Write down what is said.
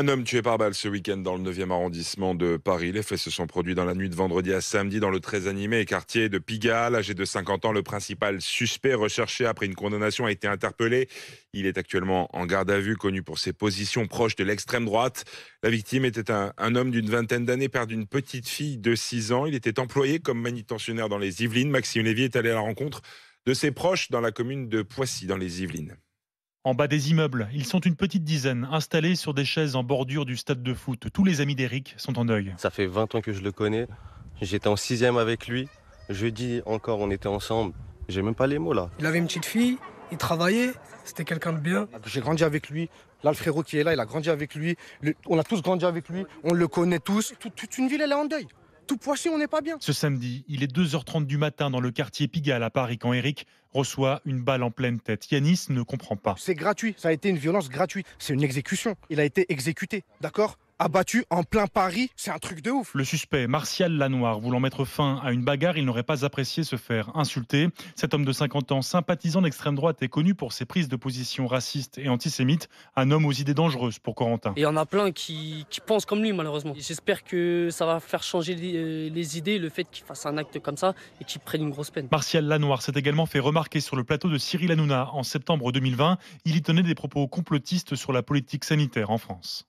Un homme tué par balle ce week-end dans le 9e arrondissement de Paris. Les faits se sont produits dans la nuit de vendredi à samedi dans le très animé quartier de Pigalle. Âgé de 50 ans, le principal suspect recherché après une condamnation a été interpellé. Il est actuellement en garde à vue, connu pour ses positions proches de l'extrême droite. La victime était un, homme d'une vingtaine d'années, père d'une petite fille de 6 ans. Il était employé comme manutentionnaire dans les Yvelines. Maxime Lévy est allé à la rencontre de ses proches dans la commune de Poissy, dans les Yvelines. En bas des immeubles, ils sont une petite dizaine, installés sur des chaises en bordure du stade de foot. Tous les amis d'Eric sont en deuil. Ça fait 20 ans que je le connais. J'étais en sixième avec lui. Jeudi encore, on était ensemble. J'ai même pas les mots là. Il avait une petite fille, il travaillait, c'était quelqu'un de bien. J'ai grandi avec lui. Là, le frérot qui est là, il a grandi avec lui. on a tous grandi avec lui. On le connaît tous. toute une ville, elle est en deuil tout poissé, on n'est pas bien. Ce samedi, il est 2h30 du matin dans le quartier Pigalle à Paris quand Eric reçoit une balle en pleine tête. Yanis ne comprend pas. C'est gratuit, ça a été une violence gratuite, c'est une exécution. Il a été exécuté, d'accord abattu en plein Paris. C'est un truc de ouf. Le suspect, Martial Lanoir, voulant mettre fin à une bagarre, il n'aurait pas apprécié se faire insulter. Cet homme de 50 ans, sympathisant d'extrême droite, est connu pour ses prises de position racistes et antisémites. Un homme aux idées dangereuses pour Corentin. Et il y en a plein qui, pensent comme lui, malheureusement. J'espère que ça va faire changer les, euh, les idées, le fait qu'il fasse un acte comme ça et qu'il prenne une grosse peine. Martial Lanoir s'est également fait remarquer sur le plateau de Cyril Hanouna en septembre 2020. Il y tenait des propos complotistes sur la politique sanitaire en France.